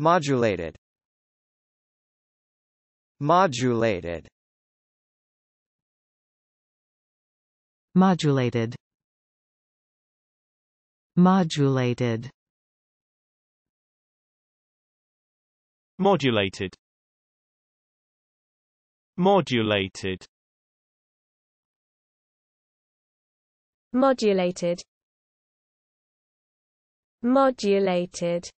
modulated modulated modulated modulated modulated modulated modulated modulated